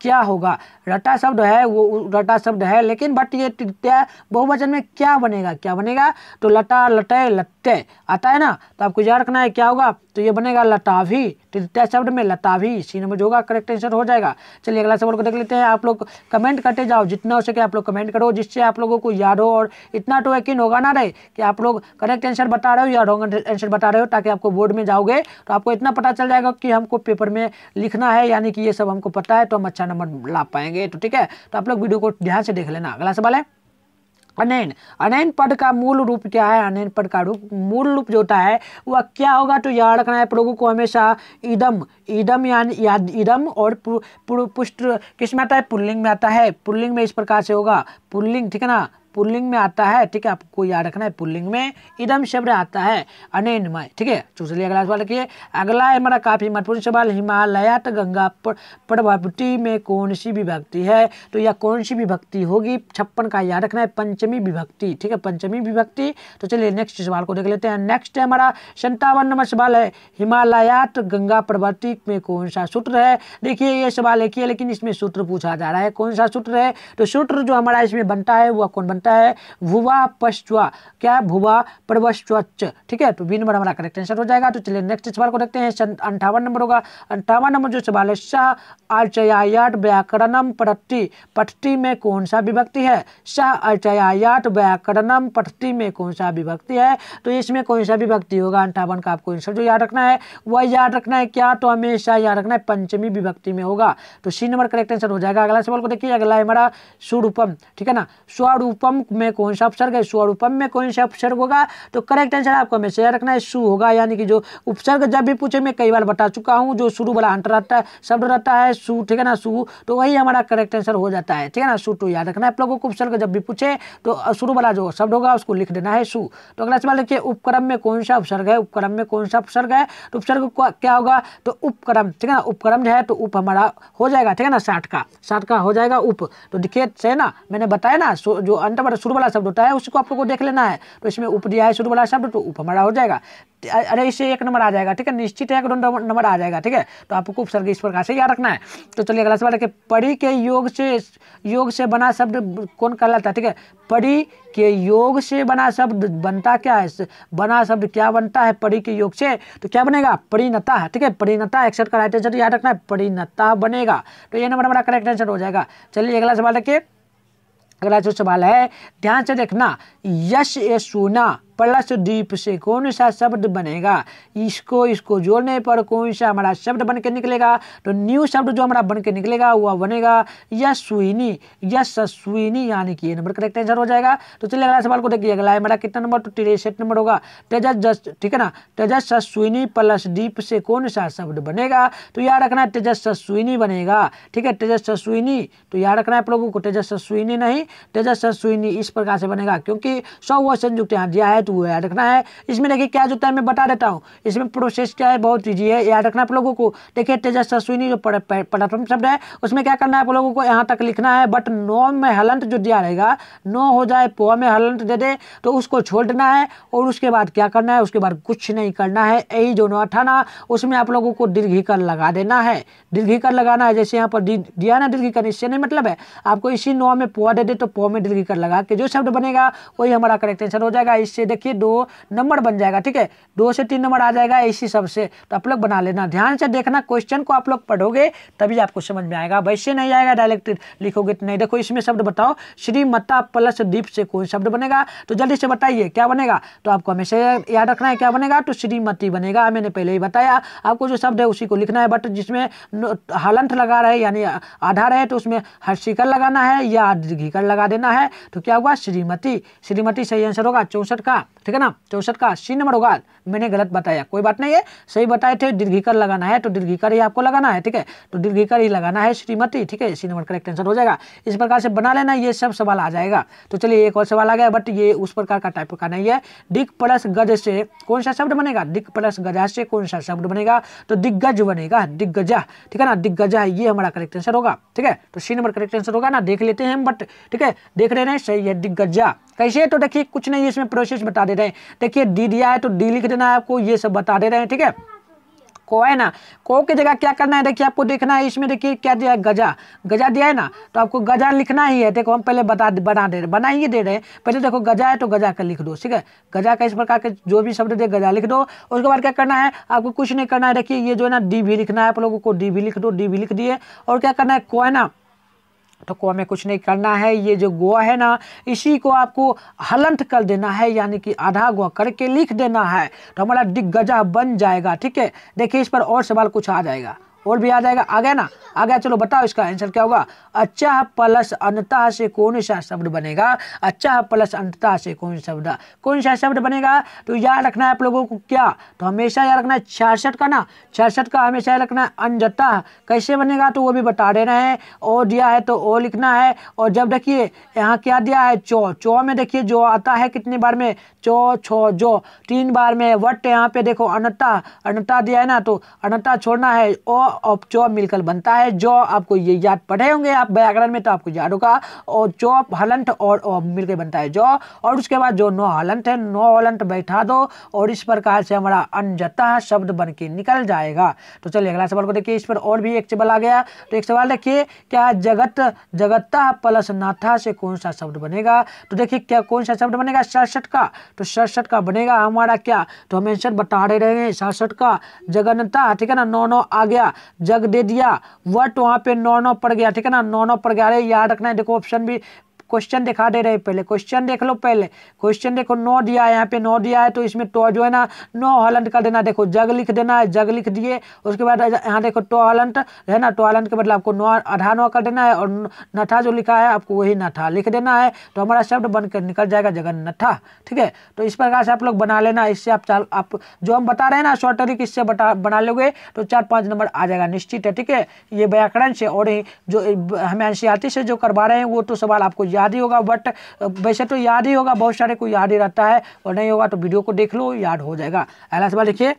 क्या होगा रटा शब्द है वो रटा शब्द है लेकिन बट ये तृतीय बहुवचन में क्या बनेगा क्या बनेगा तो लटा लटे लट्टे आता है ना तो आपको याद रखना है क्या होगा तो ये बनेगा लटाभी तृतीय तो शब्द में लताभी सी नंबर जो होगा करेक्ट आंसर हो जाएगा चलिए अगला सवाल को देख लेते हैं आप लोग कमेंट करते जाओ जितना हो सके आप लोग कमेंट करो जिससे आप लोगों को याद हो और इतना तो यकीन होगा ना रहे कि आप लोग करेक्ट आंसर बता रहे हो या रॉन्ग आंसर बता रहे हो ताकि आपको बोर्ड में जाओगे तो आपको इतना पता चल जाएगा कि हमको पेपर में लिखना है यानी कि ये सब हमको पता है तो हम अच्छा नंबर ला पाएंगे तो ठीक है तो आप लोग वीडियो को ध्यान से देख लेना अगला सवाल है अनैन अनैन पद का मूल रूप क्या है अनैन पद का रूप मूल रूप जो होता है वह क्या होगा तो याद रखना है प्रभु को हमेशा इदम इदम यानी याद और पुष्ट किस में आता है पुल्लिंग में आता है पुल्लिंग में इस प्रकार से होगा पुल्लिंग ठीक है ना पुल्लिंग में आता है ठीक है आपको याद रखना है पुल्लिंग में इदम शब्द आता है अनयनमय ठीक है चूस अगला सवाल रखिए अगला है हमारा काफ़ी महत्वपूर्ण सवाल हिमालयात गंगा प्रभावती में कौन सी विभक्ति है तो यह कौन सी विभक्ति होगी छप्पन का याद रखना है पंचमी विभक्ति ठीक है पंचमी विभक्ति तो चलिए नेक्स्ट सवाल को देख लेते हैं नेक्स्ट है हमारा संतावन नंबर सवाल है हिमालयात गंगा प्रभावती में कौन सा सूत्र है देखिए ये सवाल एक ही है लेकिन इसमें सूत्र पूछा जा रहा है कौन सा सूत्र है तो सूत्र जो हमारा इसमें बनता है वह कौन बनता है भुवा पश्चुआ क्या है भुवा प्रवश्वच ठीक है तो बी नंबर हमारा करेक्ट आंसर हो जाएगा तो चलिए नेक्स्ट सवाल को देखते हैं अंठावन नंबर होगा अंठावन नंबर जो सवाल है शाह अर्चयाट व्याकरणम पटटी पटटी में कौन सा विभक्ति है शाह अर्चयाट व्याकरणम पटटी में कौन सा विभक्ति है तो इसमें कौन सा विभक्ति होगा अंठावन का आपको आंसर जो याद रखना है वह याद रखना है क्या तो हमेशा याद रखना है पंचमी विभक्ति में होगा तो सी नंबर करेक्ट आंसर हो जाएगा अगला सवाल को देखिए अगला है हमारा स्वरूपम ठीक है ना स्वरूपम अनुपम में कौन सा उपसर्ग है स्वरूपम में कौन सा उपसर्ग होगा तो करेक्ट आंसर आपको हमेशा रखना है सु होगा यानी कि जो उपसर्ग जब भी पूछे मैं कई बार बता चुका हूँ जो शुरू वाला हंटर रहता है शब्द रहता है सु ठीक है ना सु तो वही हमारा करेक्ट आंसर हो जाता है ठीक है ना सु टू तो याद रखना है आप लोगों को उपसर्ग जब भी पूछे तो शुरू वाला जो शब्द होगा उसको लिख देना है सु तो अगला सवाल देखिए उपक्रम में कौन सा उपसर्ग है उपक्रम में कौन सा उपसर्ग है तो उपसर्ग क्या होगा तो उपक्रम ठीक है ना उपक्रम जो है तो उप हमारा हो जाएगा ठीक है ना साठ का साठ का हो जाएगा उप तो देखिए है ना मैंने बताया ना जो अंत छोटा बड़ा शुरू वाला शब्द होता है उसको आप लोग को देख लेना है तो इसमें है शुरू वाला शब्द तो उप हमारा हो जाएगा अरे इससे एक नंबर आ जाएगा ठीक है निश्चित है नंबर आ जाएगा ठीक है तो आपको उपसर्ग इस प्रकार से याद रखना है तो चलिए अगला सवाल है कि परी के योग से योग से बना शब्द कौन कहलाता है ठीक है परी के योग से बना शब्द बनता क्या है बना शब्द क्या बनता है परी के योग से तो क्या बनेगा परिणता ठीक है परिणता एक्सेप्ट एक्सेट आंसर याद रखना है परिणता बनेगा तो ये नंबर हमारा करेक्ट आंसर हो जाएगा चलिए अगला सवाल है अगला जो सवाल है ध्यान से देखना यश यशोना प्लस डीप से कौन सा शब्द बनेगा इसको इसको जोड़ने पर कौन सा हमारा शब्द बन के निकलेगा तो न्यू शब्द जो हमारा बन के निकलेगा वह बनेगा यशविनी यशस्विनी यानी कि ये नंबर करेक्ट आंसर हो जाएगा तो चलिए अगला सवाल को देखिए अगला हमारा कितना नंबर तो तिरसठ नंबर होगा तेजस ठीक है ना तेजस्विनी प्लस डीप से कौन सा शब्द बनेगा तो याद रखना है तेजस्विनी बनेगा ठीक है तेजस्विनी तो याद रखना है आप लोगों को तेजस्विनी नहीं तेजस्विनी इस प्रकार से बनेगा क्योंकि सौ क्वेश्चन युक्त यहाँ दिया है तो हुआ है याद रखना है इसमें देखिए क्या होता है मैं बता देता हूँ इसमें प्रोसेस क्या है बहुत ईजी है याद रखना आप लोगों को देखिए तेजस अश्विनी जो प्लेटफॉर्म शब्द है उसमें क्या करना है आप लोगों को यहाँ तक लिखना है बट नो में हलंत जो दिया रहेगा नो हो जाए पोआ में हलंत दे दे तो उसको छोड़ देना है और उसके बाद क्या करना है उसके बाद कुछ नहीं करना है यही जो नौ था ना उसमें आप लोगों को दीर्घिकर लगा देना है दीर्घिकर लगाना है जैसे यहाँ पर दिया ना दीर्घिकर इससे नहीं मतलब है आपको इसी नो में पोआ दे दे तो पोआ में दीर्घिकर लगा के जो शब्द बनेगा वही हमारा करेक्ट आंसर हो जाएगा इससे देखिए दो नंबर बन जाएगा ठीक है दो से तीन नंबर आ जाएगा इसी सबसे तो आप लोग बना लेना ध्यान से देखना क्वेश्चन को आप लोग पढ़ोगे तभी आपको समझ में आएगा वैसे नहीं आएगा डायरेक्ट लिखोगे तो नहीं देखो इसमें शब्द बताओ श्री प्लस दीप से कोई शब्द बनेगा तो जल्दी से बताइए क्या बनेगा तो आपको हमेशा याद रखना है क्या बनेगा तो श्रीमती बनेगा मैंने पहले ही बताया आपको जो शब्द है उसी को लिखना है बट जिसमें हलंथ लगा रहे यानी आधार है तो उसमें हर्षिकर लगाना है या घीकर लगा देना है तो क्या हुआ श्रीमती श्रीमती सही आंसर होगा चौंसठ का ठीक है ना चौसठ तो का सी नंबर होगा मैंने गलत बताया कोई बात नहीं है सही बताए थे दीर्घिकर लगाना है तो दीर्घिकर ही आपको लगाना है ठीक है तो दीर्घिकर ही लगाना है श्रीमती ठीक है इसी नंबर करेक्ट आंसर हो जाएगा इस प्रकार से बना लेना ये सब सवाल आ जाएगा तो चलिए एक और सवाल आ गया बट ये उस प्रकार का टाइप का नहीं है दिग प्लस गज से कौन सा शब्द बनेगा दिग प्लस गजा से कौन सा शब्द बनेगा तो दिग्गज बनेगा दिग्गजा ठीक है ना दिग्गजा ये हमारा करेक्ट आंसर होगा ठीक है तो सी नंबर करेक्ट आंसर होगा ना देख लेते हैं हम बट ठीक है देख रहे हैं सही है दिग्गजा कैसे तो देखिए कुछ नहीं इसमें प्रोसेस बता दे रहे हैं देखिए दी दिया है तो डी लिख देना करना है आपको ये सब बता दे रहे हैं ठीक है को है ना को की जगह क्या करना है देखिए आपको देखना है इसमें देखिए क्या दिया है गजा गजा दिया है ना तो आपको गजा लिखना ही है देखो हम पहले बता बना दे रहे बना ही दे रहे हैं पहले देखो गजा है तो गजा का लिख दो ठीक है गजा का इस प्रकार के जो भी शब्द दे गजा लिख दो उसके बाद क्या करना है आपको कुछ नहीं करना है देखिए ये जो है ना डी भी लिखना है आप लोगों को डी भी लिख दो डी भी लिख दिए और क्या करना है को है ना तो को हमें कुछ नहीं करना है ये जो गोवा है ना इसी को आपको हलंत कर देना है यानी कि आधा गोवा करके लिख देना है तो हमारा दिग्गजा बन जाएगा ठीक है देखिए इस पर और सवाल कुछ आ जाएगा और भी आ जाएगा आ गया ना आ गया चलो बताओ इसका आंसर क्या होगा अच्छा प्लस अंतः से कौन सा शब्द बनेगा अच्छा प्लस अंतः से कौन शब्द कौन सा शब्द बनेगा तो याद रखना है आप लोगों को क्या तो हमेशा याद रखना है छियासठ का ना छियासठ का हमेशा याद रखना है अंजता कैसे बनेगा तो वो भी बता देना है ओ दिया है तो ओ लिखना है और जब देखिए यहाँ क्या दिया है चौ चौ में देखिए जो आता है कितनी बार में चौ छो जो तीन बार में वट यहाँ पे देखो अनता अनता दिया है ना तो अनता छोड़ना है ओ और चौ मिलकर बनता है जो आपको ये याद पढ़े होंगे आप व्याकरण में तो आपको याद होगा और चौ हलंट और मिलकर बनता है जो और उसके बाद जो नौ हलंट है नौ हलंट बैठा दो और इस प्रकार से हमारा अनजता शब्द बन के निकल जाएगा तो चलिए अगला सवाल को देखिए इस पर और भी एक सवाल आ गया तो एक सवाल देखिए क्या जगत जगत्ता प्लस नाथा से कौन सा शब्द बनेगा तो देखिए क्या कौन सा शब्द बनेगा सड़सठ का तो सड़सठ का बनेगा हमारा क्या तो हम बता रहे हैं सड़सठ का जगनता ठीक है ना नौ नौ आ गया जग दे दिया वट वहाँ पे नौ नौ पड़ गया ठीक है ना नौ नौ पड़ गया अरे याद रखना है देखो ऑप्शन भी क्वेश्चन दिखा दे रहे पहले क्वेश्चन देख लो पहले क्वेश्चन देखो नौ दिया है यहाँ पे नौ दिया है तो इसमें टॉ जो है ना नौ हलंट कर देना देखो जग लिख देना है जग लिख दिए उसके बाद यहाँ देखो टॉ हलंट है ना टॉ हलंट के बदले आपको नौ आधा नौ कर देना है और नथा जो लिखा है आपको वही नथा लिख देना है तो हमारा शब्द बनकर निकल जाएगा जगन नथा ठीक है तो इस प्रकार से आप लोग बना लेना इससे आप चाल आप जो हम बता रहे हैं ना शॉर्ट तरीके इससे बना लोगे तो चार पाँच नंबर आ जाएगा निश्चित है ठीक है ये व्याकरण से और जो हमें एन से जो करवा रहे हैं वो तो सवाल आपको याद याद ही होगा बट वैसे तो याद ही होगा बहुत सारे को याद ही रहता है और नहीं होगा तो वीडियो को देख लो याद हो जाएगा अगला सवाल देखिए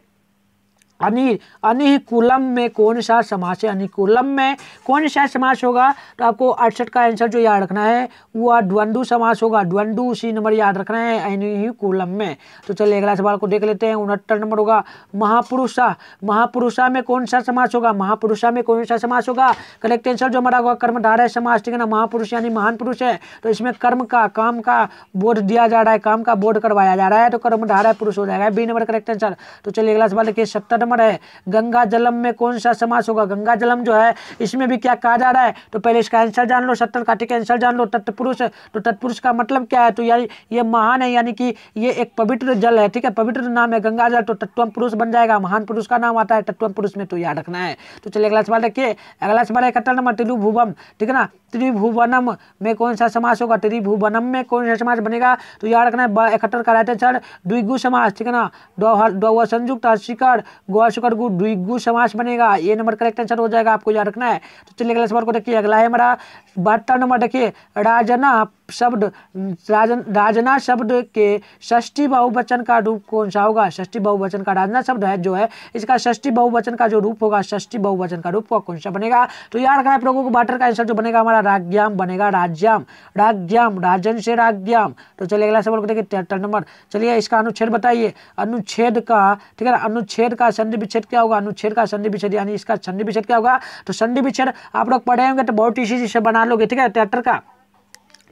अनि अनिकुलम में कौन सा समास है अनिकुलम में कौन सा समास होगा तो आपको अड़सठ का आंसर जो याद रखना है वो द्वंदु समास होगा द्वंदु उसी नंबर याद रखना है अनिकुलम में तो चलिए अगला सवाल को देख लेते हैं उनहत्तर नंबर होगा महापुरुषा महापुरुषा में कौन सा समास होगा महापुरुषा में कौन सा समास होगा करेक्ट आंसर जो हमारा होगा कर्मधारा समास ठीक है ना महापुरुष यानी महान पुरुष है तो इसमें कर्म का काम का बोध दिया जा रहा है काम का बोध करवाया जा रहा है तो कर्मधारा पुरुष हो जाएगा बी नंबर करेक्ट आंसर तो चलिए अगला सवाल देखिए सत्तर नंबर है गंगा जलम में कौन सा समास होगा गंगा जलम जो है इसमें भी क्या कहा जा रहा है तो पहले इसका आंसर जान लो सत्तर काटे का आंसर जान लो तत्पुरुष तो तत्पुरुष का मतलब क्या है तो यानी ये महान है यानी कि ये एक पवित्र जल है ठीक है पवित्र नाम है गंगा जल तो तत्वम पुरुष बन जाएगा महान पुरुष का नाम आता है तत्वम पुरुष में तो याद रखना है तो चलिए अगला सवाल देखिए अगला सवाल है कटल नंबर तिलु भूवम ठीक है ना त्रिभुवनम में कौन सा समास होगा त्रिभुवनम में कौन सा समास बनेगा तो याद रखना है इकहत्तर का रहते सर द्विगु समास ठीक है ना द्व संयुक्त शिकर गुकर गु द्विगु समास बनेगा ये नंबर करेक्ट आंसर हो जाएगा आपको याद रखना है तो चलिए अगले सवाल को देखिए अगला है हमारा बहत्तर नंबर देखिए राजना शब्द राजन राजना शब्द के षष्ठी बहुवचन का रूप कौन सा होगा षष्ठी बहुवचन का राजना शब्द है जो है इसका षष्ठी बहुवचन का जो रूप होगा षष्ठी बहुवचन का रूप कौन सा बनेगा तो याद रखना है लोगों को बाटर का आंसर जो बनेगा हमारा राग्याम बनेगा राज्याम राग्याम राजन से राग्याम तो चलिए अगला सवाल को देखिए तिहत्तर नंबर चलिए इसका अनुच्छेद बताइए अनुच्छेद का ठीक है ना अनुच्छेद का संधि विच्छेद क्या होगा अनुच्छेद का संधि विच्छेद यानी इसका संधि विच्छेद क्या होगा तो संधि विच्छेद आप लोग पढ़े होंगे तो बहुत इसी से बना लोगे ठीक है तिहत्तर का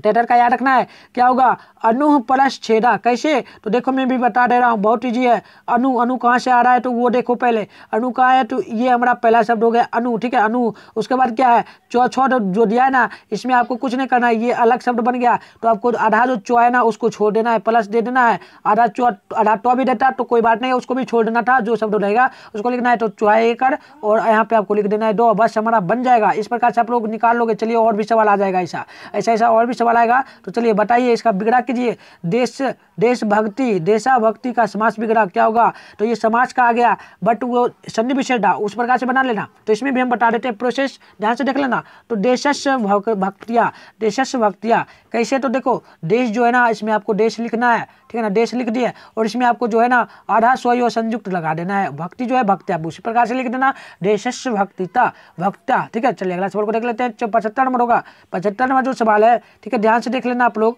टेटर का याद रखना है क्या होगा अनु प्लस छेदा कैसे तो देखो मैं भी बता दे रहा हूँ बहुत ईजी है अनु अनु कहाँ से आ रहा है तो वो देखो पहले अनु कहाँ है तो ये हमारा पहला शब्द हो गया अनु ठीक है अनु उसके बाद क्या है चौ छो तो जो दिया है ना इसमें आपको कुछ नहीं करना है ये अलग शब्द बन गया तो आपको आधा जो चौ है ना उसको छोड़ देना है प्लस दे देना है आधा चौ आधा टॉ भी देता तो कोई बात नहीं उसको भी छोड़ देना था जो शब्द रहेगा उसको लिखना है तो चौहे कर और यहाँ पर आपको लिख देना है दो बस हमारा बन जाएगा इस प्रकार से आप लोग निकाल लोगे चलिए और भी सवाल आ जाएगा ऐसा ऐसा ऐसा और भी सवाल आएगा तो चलिए बताइए इसका बिगड़ा कीजिए देश देशभक्ति देशाभक्ति का समास बिगड़ा क्या होगा तो ये समाज का आ गया बट वो सन्धि विशेषा उस प्रकार से बना लेना तो इसमें भी हम बता देते हैं प्रोसेस ध्यान से देख लेना तो देशस भक्तिया देशस भक्तिया कैसे तो देखो देश जो है ना इसमें आपको देश लिखना है ठीक है ना देश लिख दिया और इसमें आपको जो है ना आधा स्वय संयुक्त लगा देना है भक्ति जो है भक्ति आप उसी प्रकार से लिख देना देशस भक्तिता भक्ता ठीक है चलिए अगला सवाल को देख लेते हैं पचहत्तर नंबर होगा पचहत्तर नंबर जो सवाल है ठीक है ध्यान से देख लेना आप लोग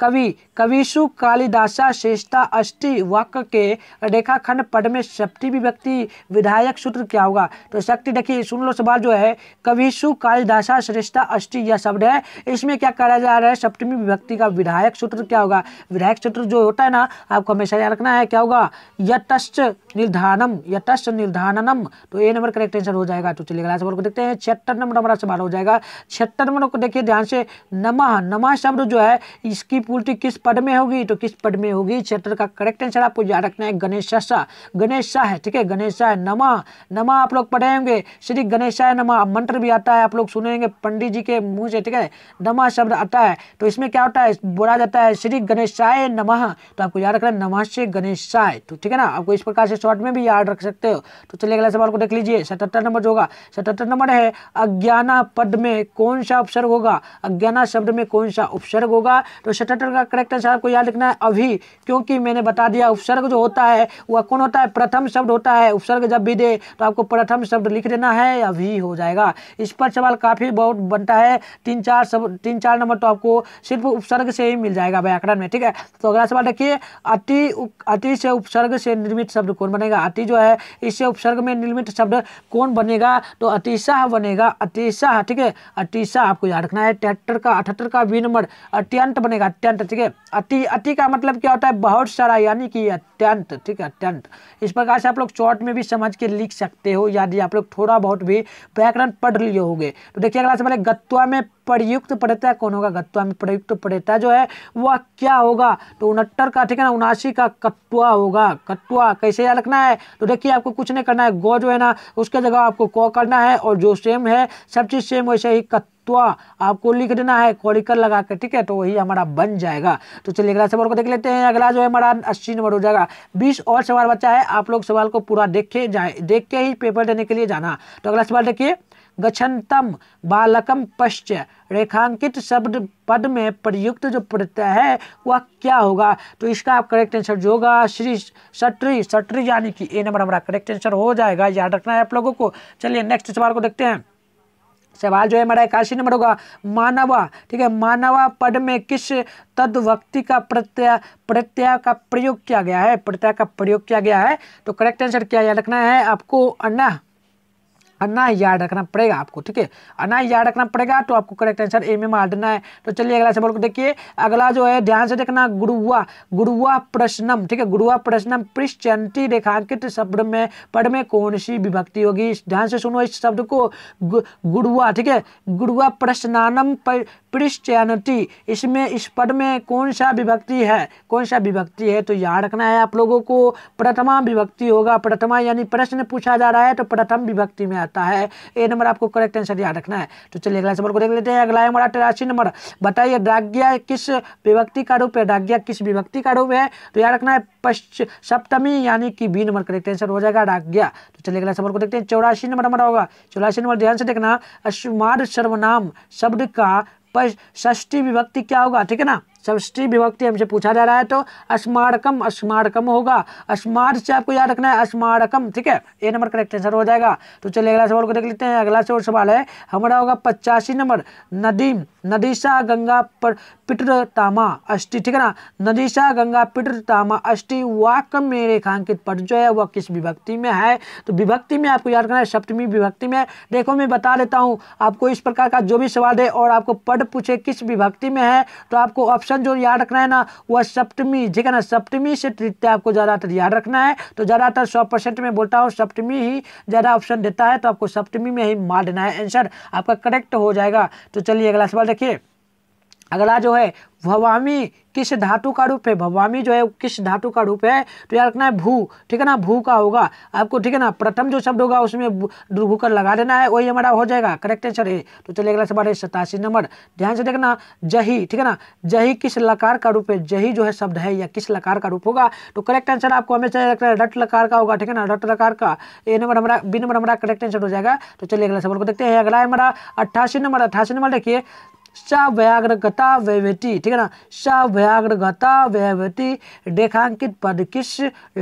कवि कविशु कालिदासा श्रेष्ठा अष्टी वाक्य के रेखाखंड पद में सप्टी विभक्ति विधायक सूत्र क्या होगा तो शक्ति देखिए सुन लो सवाल जो है कविशु कालिदासा श्रेष्ठा अष्टी यह शब्द है इसमें क्या करा जा रहा है सप्तमी विभक्ति का विधायक सूत्र क्या होगा विधायक सूत्र जो होता है ना आपको हमेशा याद रखना है क्या होगा यतश्च निर्धानम यतश्च निर्धानम तो ए नंबर करेक्ट आंसर हो जाएगा तो चलिए अगला सवाल को देखते हैं छिहत्तर नंबर हमारा सवाल हो जाएगा छिहत्तर नंबर को देखिए ध्यान से नमा नमा शब्द जो है इसकी पूर्ति किस पद में होगी तो किस पद में होगी चैप्टर का करेक्ट आंसर आपको याद रखना है गणेश शाह गणेश शाह ठीक है गणेश शाह नमा नमा आप लोग पढ़े होंगे श्री गणेश शाह नमा मंत्र भी आता है आप लोग सुनेंगे पंडित जी के मुंह से ठीक है नमा शब्द आता है तो इसमें क्या होता है बोला जाता है श्री गणेश शाह नमः तो आपको याद रखना नमा से गणेश शाह तो ठीक है ना आपको इस प्रकार से शॉर्ट में भी याद रख सकते हो तो चलिए अगला सवाल को देख लीजिए सतहत्तर नंबर जो होगा सतहत्तर नंबर है अज्ञाना पद में कौन सा उपसर्ग होगा अज्ञाना शब्द में कौन सा उपसर्ग होगा तो सतहत्तर ऑर्डर का करेक्ट आंसर आपको याद रखना है अभी क्योंकि मैंने बता दिया उपसर्ग जो होता है वह कौन होता है प्रथम शब्द होता है उपसर्ग जब भी दे तो आपको प्रथम शब्द लिख देना है अभी हो जाएगा इस पर सवाल काफ़ी बहुत बनता है तीन चार सब तीन चार नंबर तो आपको सिर्फ उपसर्ग से ही मिल जाएगा व्याकरण में ठीक है तो अगला सवाल देखिए अति अति से उपसर्ग से निर्मित शब्द कौन बनेगा अति जो है इससे उपसर्ग में निर्मित शब्द कौन बनेगा तो अतिशाह बनेगा अतिशाह ठीक है अतिशाह आपको याद रखना है तिहत्तर का अठहत्तर का बी नंबर अत्यंत बनेगा अत्यंत ठीक है अति अति का मतलब क्या होता है बहुत सारा यानी कि अत्यंत ठीक है अत्यंत इस प्रकार से आप लोग शॉर्ट में भी समझ के लिख सकते हो यदि आप लोग थोड़ा बहुत भी व्याकरण पढ़ लिए होंगे तो देखिए अगला सवाल है गत्वा में प्रयुक्त पढ़ता कौन होगा गत्वा में प्रयुक्त पढ़ता जो है वह क्या होगा तो उनहत्तर का ठीक है ना उनासी का कत्वा होगा कत्वा कैसे याद रखना है तो देखिए आपको कुछ नहीं करना है गौ जो है ना उसके जगह आपको कौ करना है और जो सेम है सब चीज़ सेम वैसे ही कत्वा तो आपको लिख देना है कॉरिकल लगा कर ठीक है तो वही हमारा बन जाएगा तो चलिए अगला सवाल को देख लेते हैं अगला जो है हमारा अस्सी नंबर हो जाएगा बीस और सवाल बचा है आप लोग सवाल को पूरा देखे जाए देख के ही पेपर देने के लिए जाना तो अगला सवाल देखिए गच्छन्तम बालकम पश्च रेखांकित शब्द पद में प्रयुक्त जो प्रत्यय है वह क्या होगा तो इसका आप करेक्ट आंसर जो होगा श्री सटरी सटरी यानी कि ए नंबर हमारा करेक्ट आंसर हो जाएगा याद रखना है आप लोगों को चलिए नेक्स्ट सवाल को देखते हैं सवाल जो है हमारा इक्यासी नंबर होगा मानवा ठीक है मानवा पद में किस तद व्यक्ति का प्रत्यय प्रत्यय का प्रयोग किया गया है प्रत्यय का प्रयोग किया गया है तो करेक्ट आंसर क्या याद रखना है आपको अन्ना अना याद रखना पड़ेगा आपको ठीक है अना याद रखना पड़ेगा तो आपको करेक्ट आंसर ए में मारना है तो चलिए अगला सवाल को देखिए अगला जो है ध्यान से देखना गुरुआ गुरुआ प्रश्नम ठीक है गुरुआ प्रश्नम पृष्ठचंती रेखांकित शब्द में पद में कौन सी विभक्ति होगी ध्यान से सुनो इस शब्द को गुरुआ ठीक है गुरुआ प्रश्नानम पृष्ठचंती इसमें इस पद में कौन सा विभक्ति है कौन सा विभक्ति है तो याद रखना है आप लोगों को प्रथमा विभक्ति होगा प्रथमा यानी प्रश्न पूछा जा रहा है तो प्रथम विभक्ति में आता जाता है ए नंबर आपको करेक्ट आंसर याद रखना है तो चलिए अगला नंबर को देख लेते हैं अगला है हमारा तिरासी नंबर बताइए डाग्या किस विभक्ति का रूप है डाग्या किस विभक्ति का रूप है तो याद रखना है पश्च सप्तमी यानी कि बी नंबर करेक्ट आंसर हो जाएगा डाग्या तो चलिए अगला नंबर को देखते हैं चौरासी नंबर हमारा होगा चौरासी नंबर ध्यान से देखना अस्मार सर्वनाम शब्द का षष्ठी विभक्ति क्या होगा ठीक है ना समष्टि विभक्ति हमसे पूछा जा रहा है तो स्मारकम स्मारकम होगा स्मार से आपको याद रखना है स्मारकम ठीक है ए नंबर करेक्ट आंसर हो जाएगा तो चलिए अगला सवाल को देख लेते हैं अगला सवाल सवाल है हमारा होगा पचासी नंबर नदीम नदीसा गंगा पर पितृतामा अष्टि ठीक है ना नदीसा गंगा पितृतामा अष्टि वाक में रेखांकित पद जो है वह किस विभक्ति में है तो विभक्ति में आपको याद रखना है सप्तमी विभक्ति में देखो मैं बता देता हूँ आपको इस प्रकार का जो भी सवाल है और आपको पद पूछे किस विभक्ति में है तो आपको ऑप्शन ऑप्शन जो याद रखना है ना वह सप्तमी ठीक है ना सप्तमी से तृतीय आपको ज़्यादातर याद रखना है तो ज़्यादातर सौ परसेंट में बोलता हूँ सप्तमी ही ज़्यादा ऑप्शन देता है तो आपको सप्तमी में ही मार देना है आंसर आपका करेक्ट हो जाएगा तो चलिए अगला सवाल देखिए अगला जो है भवामी किस धातु का रूप है भवामी जो है किस धातु का रूप है तो याद रखना है भू ठीक है ना भू का होगा आपको ठीक है ना प्रथम जो शब्द होगा उसमें भू कर लगा देना है वही हमारा हो जाएगा करेक्ट आंसर है तो चलिए अगला सवाल है सतासी नंबर ध्यान से देखना जही ठीक है ना जही किस लकार का रूप है जही जो है शब्द है या किस लकार का रूप होगा तो करेक्ट आंसर आपको हमेशा रखना है रट लकार का होगा ठीक है ना रट लकार का ए नंबर हमारा बी नंबर हमारा करेक्ट आंसर हो जाएगा तो चलिए अगला सवाल को देखते हैं अगला है हमारा अट्ठासी नंबर अट्ठासी नंबर देखिए सव्याग्रगता व्यवती ठीक है ना सव्याग्रगता व्यवती रेखांकित पद किस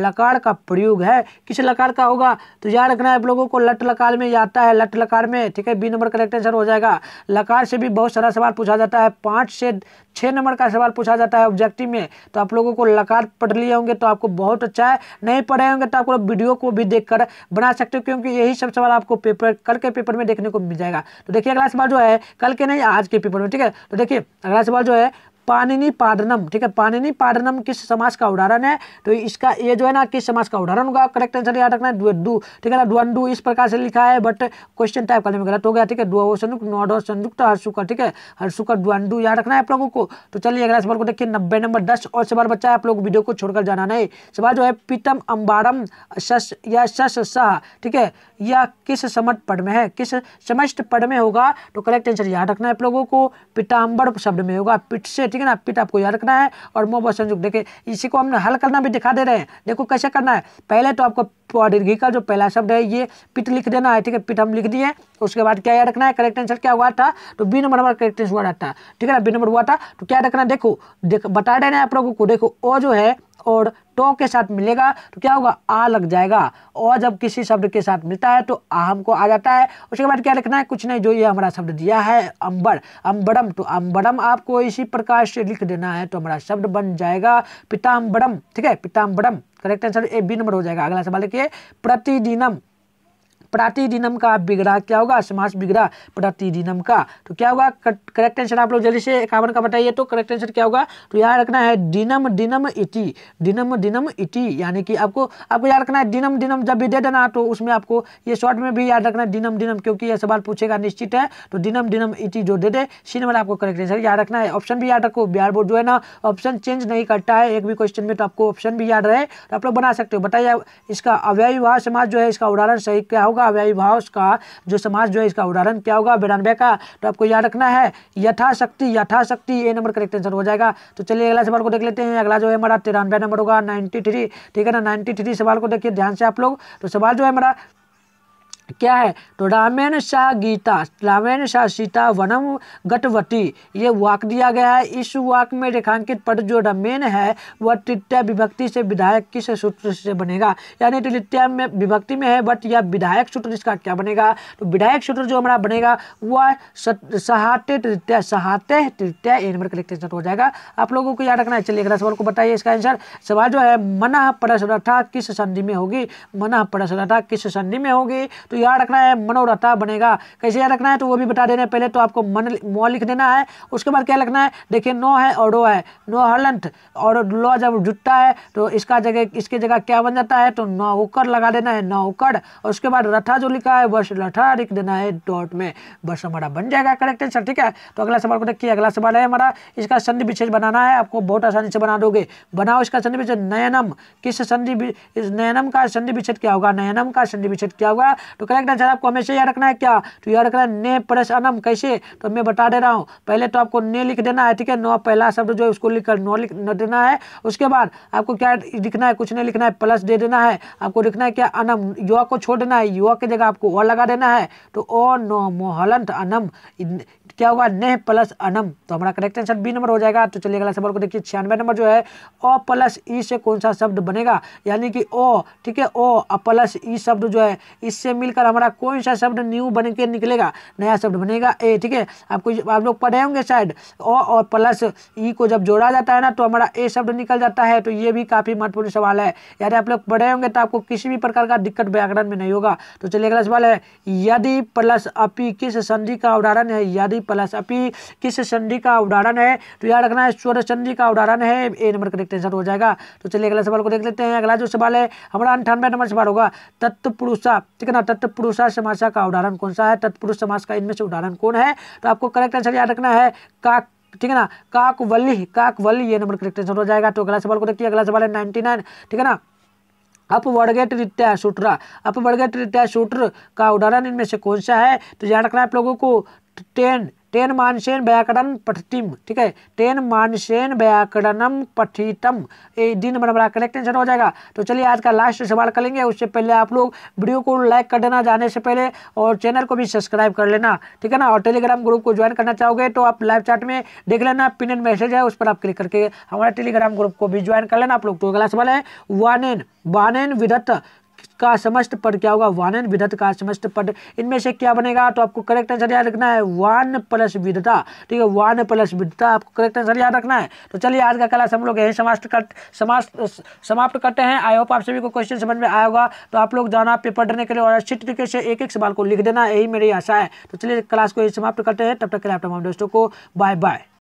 लकार का प्रयोग है किस लकार का होगा तो याद रखना है आप लोगों को लट लकार में आता है लट लकार में ठीक है बी नंबर करेक्ट आंसर हो जाएगा लकार से भी बहुत सारा सवाल पूछा जाता है पाँच से छः नंबर का सवाल पूछा जाता है ऑब्जेक्टिव में तो आप लोगों को लगातार पढ़ लिए होंगे तो आपको बहुत अच्छा है नहीं पढ़े होंगे तो आप लोग वीडियो को भी देख कर बना सकते हो क्योंकि यही सब सवाल आपको पेपर कल के पेपर में देखने को मिल जाएगा तो देखिए अगला सवाल जो है कल के नहीं आज के पेपर में ठीक है तो देखिए अगला सवाल जो है पानिनी पाडनम ठीक है पानिनी पाडनम किस समाज का उदाहरण है तो इसका ये जो है ना किस समाज का उदाहरण होगा करेक्ट आंसर याद रखना है डू ठीक है ना डुअंडू इस प्रकार से लिखा है बट क्वेश्चन टाइप करने में गलत हो गया ठीक है डुआ संयुक्त नोडो संयुक्त हर्षुकर ठीक है हर्षुकर डुअंडू याद रखना है आप लोगों को तो चलिए अगला सवाल को देखिए नब्बे नंबर दस और सवाल बच्चा आप लोग वीडियो को छोड़कर जाना नहीं सवाल जो है पीतम अम्बारम शश या शश शाह ठीक है या किस समट पढ़ में है किस समस्ट पढ़ में होगा तो करेक्ट आंसर याद रखना है आप लोगों को पिताम्बर शब्द में होगा पिट से ठीक है ना पिट आपको याद रखना है और मोह संयुक्त देखिए इसी को हमने हल करना भी दिखा दे रहे हैं देखो कैसे करना है पहले तो आपको दीर्घी का जो पहला शब्द है ये पिट लिख देना है ठीक है पिट हम लिख दिए उसके बाद क्या याद रखना है करेक्ट आंसर क्या हुआ था तो बी नंबर हमारा करेक्ट आंसर हुआ था ठीक है ना बी नंबर हुआ था तो क्या रखना देखो देख बता देना है आप लोगों को देखो ओ जो है और टो तो के साथ मिलेगा तो क्या होगा आ लग जाएगा और जब किसी शब्द के साथ मिलता है तो आ हमको आ जाता है उसके बाद क्या लिखना है कुछ नहीं जो ये हमारा शब्द दिया है अम्बर अम्बरम तो अंबरम आपको इसी प्रकार से लिख देना है तो हमारा शब्द बन जाएगा पिताम्बरम ठीक है पिताम्बरम correct answer A B number हो जाएगा अगला सवाल देखिए प्रतिदिनम प्रातिदिनम का बिगड़ा क्या होगा समास बिगड़ा प्रातिदिनम का तो क्या होगा करेक्ट आंसर आप लोग जल्दी से इक्यावन का बताइए तो करेक्ट आंसर क्या होगा तो यहाँ रखना है दिनम दिनम इति दिनम दिनम इति यानी कि आपको आपको याद रखना है दिनम दिनम जब भी दे देना तो उसमें आपको ये शॉर्ट में भी याद रखना है दिनम दिनम क्योंकि यह सवाल पूछेगा निश्चित है तो दिनम दिनम इति जो दे दे सी नंबर आपको करेक्ट आंसर याद रखना है ऑप्शन भी याद रखो बिहार बोर्ड जो है ना ऑप्शन चेंज नहीं करता है एक भी क्वेश्चन में तो आपको ऑप्शन भी याद रहे तो आप लोग बना सकते हो बताइए इसका अव्ययवाह समाज जो है इसका उदाहरण सही क्या होगा होगा व्यय भाव का जो समाज जो है इसका उदाहरण क्या होगा बिरानवे का तो आपको याद रखना है यथाशक्ति यथाशक्ति ए नंबर करेक्ट आंसर हो जाएगा तो चलिए अगला सवाल को देख लेते हैं अगला जो है हमारा तिरानवे नंबर होगा नाइन्टी ठीक है ना नाइन्टी सवाल को देखिए ध्यान से आप लोग तो सवाल जो है हमारा क्या है तो रामेण शाह गीता रामायण शाह सीता वनम गटवती ये वाक दिया गया है इस वाक में रेखांकित पद जो रामेन है वह तृतीय विभक्ति से विधायक किस सूत्र से बनेगा यानी तृतीय में विभक्ति में है बट यह विधायक सूत्र इसका क्या बनेगा तो विधायक सूत्र जो हमारा बनेगा वह सहाते तृतीय सहाते तृतीय नंबर का लिखते हो जाएगा आप लोगों को याद रखना है चलिए अगला सवाल को बताइए इसका आंसर सवाल जो है मना परसरठा किस संधि में होगी मना परसरठा किस संधि में होगी तो याद रखना है मनोरथा बनेगा कैसे याद रखना है तो वो भी बता देना रहे पहले तो आपको मन मो लिख देना है उसके बाद क्या लिखना है देखिए नो है और डो है नो हलंथ और लो जब जुटता है तो इसका जगह इसके जगह क्या बन जाता है तो नौकर लगा देना है नौकर और उसके बाद रथा जो लिखा है बस रथा लिख देना है डॉट में बस हमारा बन जाएगा करेक्ट आंसर ठीक है तो अगला सवाल को देखिए अगला सवाल है हमारा इसका संधि विशेष बनाना है आपको बहुत आसानी से बना दोगे बनाओ इसका संधि विच्छेद नयनम किस संधि नयनम का संधि विच्छेद क्या होगा नयनम का संधि विच्छेद क्या होगा तो करेक्ट आंसर आपको हमेशा याद रखना है क्या तो याद रखना है ने प्लस अनम कैसे तो मैं बता दे रहा हूँ पहले तो आपको ने लिख देना है ठीक है नौ पहला शब्द जो है उसको लिख कर नौ लिख न देना है उसके बाद आपको क्या लिखना है कुछ नहीं लिखना है प्लस दे देना है आपको लिखना है क्या अनम युवा को छोड़ देना है युवा की जगह आपको और लगा देना है तो ओ नो मोहलंत अनम क्या होगा नेह प्लस अनम तो हमारा करेक्ट आंसर बी नंबर हो जाएगा तो चलिए अगला सवाल को देखिए छियानवे नंबर जो है ओ प्लस ई से कौन सा शब्द बनेगा यानी कि ओ ठीक है ओ प्लस ई शब्द जो है इससे मिलकर हमारा कौन सा शब्द न्यू बन के निकलेगा नया शब्द बनेगा ए ठीक है आपको आप लोग पढ़े होंगे शायद ओ और प्लस ई को जब जोड़ा जाता है ना तो हमारा ए शब्द निकल जाता है तो ये भी काफ़ी महत्वपूर्ण सवाल है यानी आप लोग पढ़े होंगे तो आपको किसी भी प्रकार का दिक्कत व्याकरण में नहीं होगा तो चलिए अगला सवाल है यदि प्लस अपी किस संधि का उदाहरण है यदि प्लस अपी किस संधि का उदाहरण है तो याद रखना है स्वर संधि का उदाहरण है ए नंबर करेक्ट आंसर हो जाएगा तो चलिए अगला सवाल को देख लेते हैं अगला जो सवाल है हमारा अंठानवे नंबर सवाल होगा तत्पुरुषा ठीक है ना तत्पुरुषा समासा का उदाहरण कौन सा है तत्पुरुष समास का इनमें से उदाहरण कौन है तो आपको करेक्ट आंसर याद रखना है का ठीक है ना काकवल्ली काकवल्ली ये नंबर करेक्ट आंसर हो जाएगा तो अगला सवाल को देखिए अगला सवाल है नाइनटी नाइन ठीक है ना अप वर्गेट रित्या सूत्र अप वर्गेट रित्या सूत्र का उदाहरण इनमें से कौन सा है तो याद रखना है आप लोगों को टेन टेन मानसेन व्याकरण पठितम ठीक है टेन मानसेन व्याकरणम पठितम ये दिन बड़ा करेक्ट आंसर हो जाएगा तो चलिए आज का लास्ट सवाल करेंगे उससे पहले आप लोग वीडियो को लाइक कर देना जाने से पहले और चैनल को भी सब्सक्राइब कर लेना ठीक है ना और टेलीग्राम ग्रुप को ज्वाइन करना चाहोगे तो आप लाइव चैट में देख लेना पिन एंड मैसेज है उस पर आप क्लिक करके हमारे टेलीग्राम ग्रुप को भी ज्वाइन कर लेना आप लोग तो अगला सवाल है वानेन वानेन विदत्त का समस्त पद क्या होगा वानन विधत का समस्त पद इनमें से क्या बनेगा तो आपको करेक्ट आंसर याद रखना है वान प्लस विधता ठीक है वान प्लस विधता आपको करेक्ट आंसर याद रखना है तो चलिए आज का क्लास हम लोग यही समाप्त कर समाप्त समाप्त करते हैं आई होप आप सभी को क्वेश्चन समझ में आया होगा तो आप लोग जाना पेपर डरने के लिए और अच्छी तरीके से एक एक सवाल को लिख देना यही मेरी आशा है तो चलिए क्लास को यही समाप्त करते हैं तब तक के लिए आप तमाम दोस्तों को बाय बाय